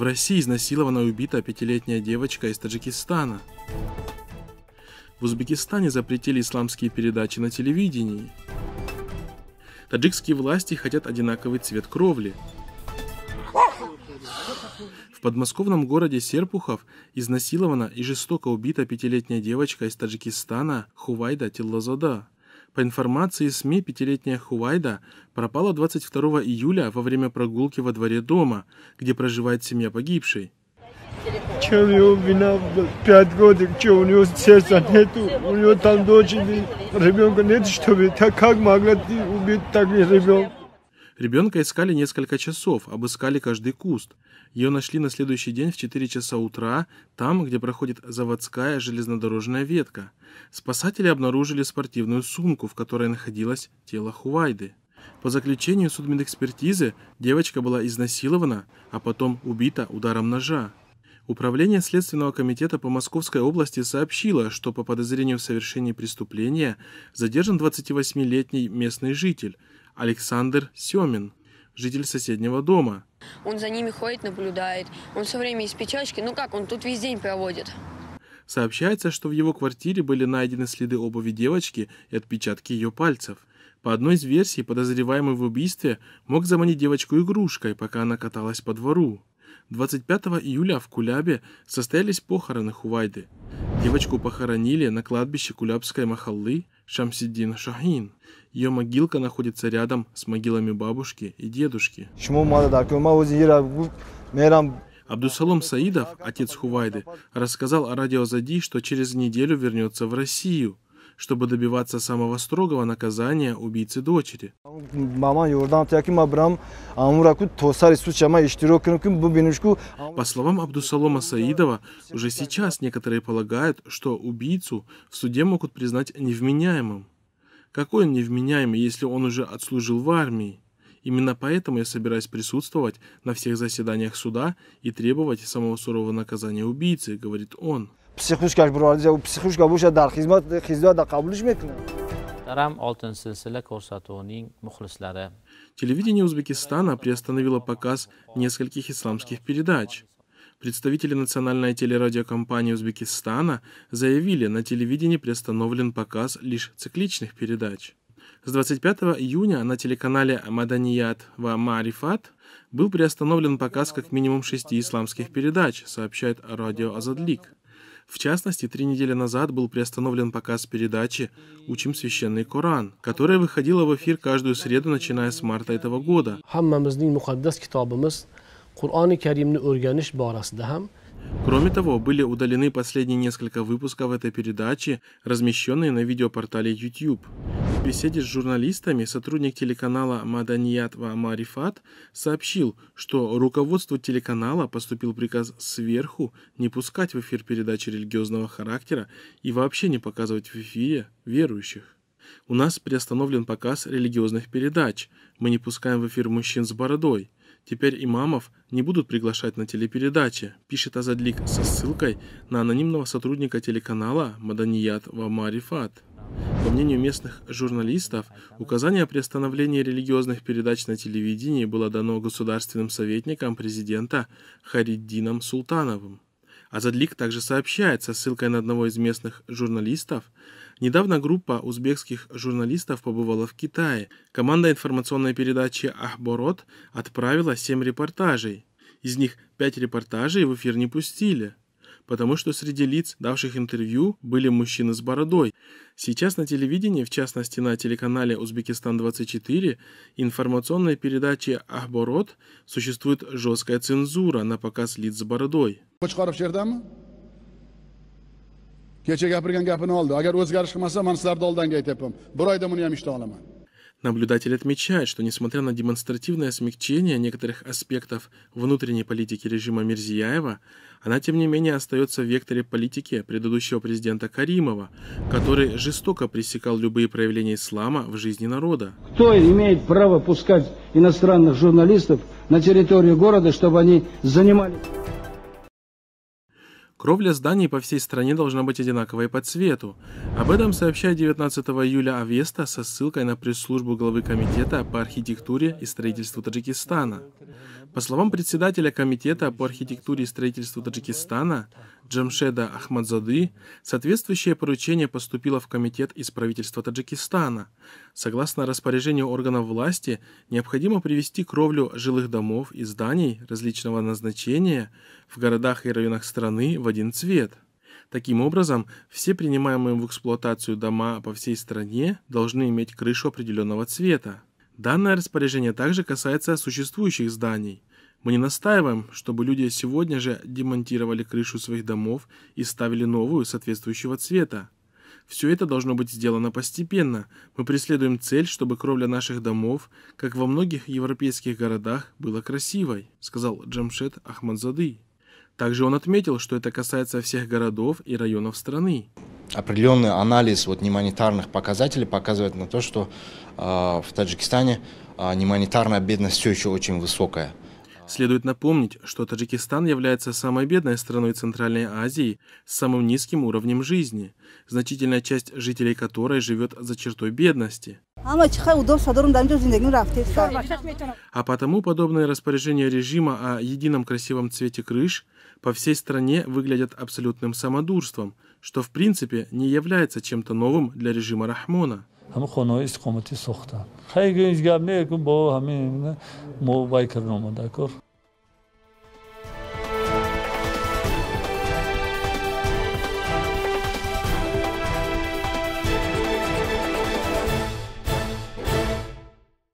В России изнасилована и убита пятилетняя девочка из Таджикистана. В Узбекистане запретили исламские передачи на телевидении. Таджикские власти хотят одинаковый цвет кровли. В подмосковном городе Серпухов изнасилована и жестоко убита пятилетняя девочка из Таджикистана Хувайда Тиллазада. По информации СМИ, пятилетняя Хувайда пропала 22 июля во время прогулки во дворе дома, где проживает семья погибшей. Че у него вина пять годик, че у него сердца нету, у него там дочери, ребенка нет, чтобы так как могла убить так ребенка? Ребенка искали несколько часов, обыскали каждый куст. Ее нашли на следующий день в 4 часа утра, там, где проходит заводская железнодорожная ветка. Спасатели обнаружили спортивную сумку, в которой находилось тело Хувайды. По заключению судмедэкспертизы, девочка была изнасилована, а потом убита ударом ножа. Управление Следственного комитета по Московской области сообщило, что по подозрению в совершении преступления задержан 28-летний местный житель, Александр Семин, житель соседнего дома. Он за ними ходит, наблюдает. Он все время из печачки. Ну как, он тут весь день проводит. Сообщается, что в его квартире были найдены следы обуви девочки и отпечатки ее пальцев. По одной из версий, подозреваемый в убийстве мог заманить девочку игрушкой, пока она каталась по двору. 25 июля в Кулябе состоялись похороны Хувайды. Девочку похоронили на кладбище Кулябской махаллы Шамсиддин Шахин. Ее могилка находится рядом с могилами бабушки и дедушки. Абдусалом Саидов, отец Хувайды, рассказал о радио Зади, что через неделю вернется в Россию – чтобы добиваться самого строгого наказания убийцы дочери. По словам Абдусалома Саидова, уже сейчас некоторые полагают, что убийцу в суде могут признать невменяемым. Какой он невменяемый, если он уже отслужил в армии? Именно поэтому я собираюсь присутствовать на всех заседаниях суда и требовать самого сурового наказания убийцы, говорит он psixushkash birodarlar u psixushka o'sha dar xizmat xizmatda qabulish mumkin Taram «Алтын силсила» курсатуының мухлислары. Телевидение Узбекистана приостановило показ нескольких исламских передач. Представители национальной телерадиокомпании Узбекистана заявили, на телевидении приостановлен показ лишь цикличных передач. С 25 июня на телеканале «Маданият» в Марифат был приостановлен показ как минимум шести исламских передач, сообщает радио «Азадлик». В частности, три недели назад был приостановлен показ передачи «Учим священный Коран», которая выходила в эфир каждую среду, начиная с марта этого года. Кроме того, были удалены последние несколько выпусков этой передачи, размещенные на видеопортале YouTube. В беседе с журналистами сотрудник телеканала Маданият Ва Марифат сообщил, что руководству телеканала поступил приказ сверху не пускать в эфир передачи религиозного характера и вообще не показывать в эфире верующих. У нас приостановлен показ религиозных передач. Мы не пускаем в эфир мужчин с бородой. Теперь имамов не будут приглашать на телепередачи, пишет Азадлик со ссылкой на анонимного сотрудника телеканала Маданият Вамарифат. По мнению местных журналистов, указание о приостановлении религиозных передач на телевидении было дано государственным советникам президента Хариддином Султановым. Азадлик также сообщает со ссылкой на одного из местных журналистов, Недавно группа узбекских журналистов побывала в Китае. Команда информационной передачи «Ахборот» отправила 7 репортажей. Из них 5 репортажей в эфир не пустили потому что среди лиц, давших интервью, были мужчины с бородой. Сейчас на телевидении, в частности на телеканале «Узбекистан-24», информационной передаче «Ахборот» существует жесткая цензура на показ лиц с бородой kecha gapirgan gapini oldi agar o'zgarish qilmasa man sizlarni oldinga aytyapman bir oyda buni ham Наблюдатель отмечает, что несмотря на демонстративное смягчение некоторых аспектов внутренней политики режима Мирзияева, она тем не менее остается в векторе политики предыдущего президента Каримова, который жестоко пресекал любые проявления ислама в жизни народа. Кто имеет право пускать иностранных журналистов на территорию города, чтобы они занимались... Кровля зданий по всей стране должна быть одинаковой по цвету. Об этом сообщает 19 июля Авеста со ссылкой на пресс-службу главы Комитета по архитектуре и строительству Таджикистана. По словам председателя Комитета по архитектуре и строительству Таджикистана Джамшеда Ахмадзады, соответствующее поручение поступило в Комитет из правительства Таджикистана. Согласно распоряжению органов власти, необходимо привести кровлю жилых домов и зданий различного назначения в городах и районах страны в один цвет – Таким образом, все принимаемые в эксплуатацию дома по всей стране должны иметь крышу определенного цвета. Данное распоряжение также касается существующих зданий. Мы не настаиваем, чтобы люди сегодня же демонтировали крышу своих домов и ставили новую соответствующего цвета. Все это должно быть сделано постепенно. Мы преследуем цель, чтобы кровля наших домов, как во многих европейских городах, была красивой», — сказал Джамшет Ахмадзады. Также он отметил, что это касается всех городов и районов страны определенный анализ вот немонетарных показателей показывает на то, что э, в Таджикистане э, а, немонетарная бедность все еще очень высокая. Следует напомнить, что Таджикистан является самой бедной страной Центральной Азии с самым низким уровнем жизни, значительная часть жителей которой живет за чертой бедности. А потому подобные распоряжения режима о едином красивом цвете крыш по всей стране выглядят абсолютным самодурством – что в принципе не является чем-то новым для режима Рахмона.